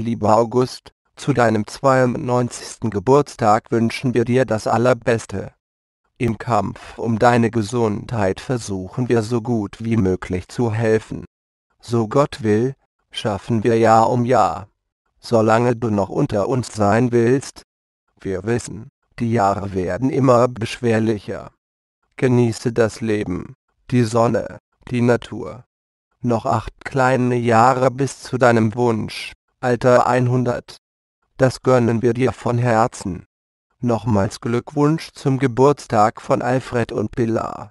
lieber August, zu deinem 92. Geburtstag wünschen wir dir das Allerbeste. Im Kampf um deine Gesundheit versuchen wir so gut wie möglich zu helfen. So Gott will, schaffen wir Jahr um Jahr. Solange du noch unter uns sein willst. Wir wissen, die Jahre werden immer beschwerlicher. Genieße das Leben, die Sonne, die Natur. Noch acht kleine Jahre bis zu deinem Wunsch. Alter 100. Das gönnen wir dir von Herzen. Nochmals Glückwunsch zum Geburtstag von Alfred und Pilar.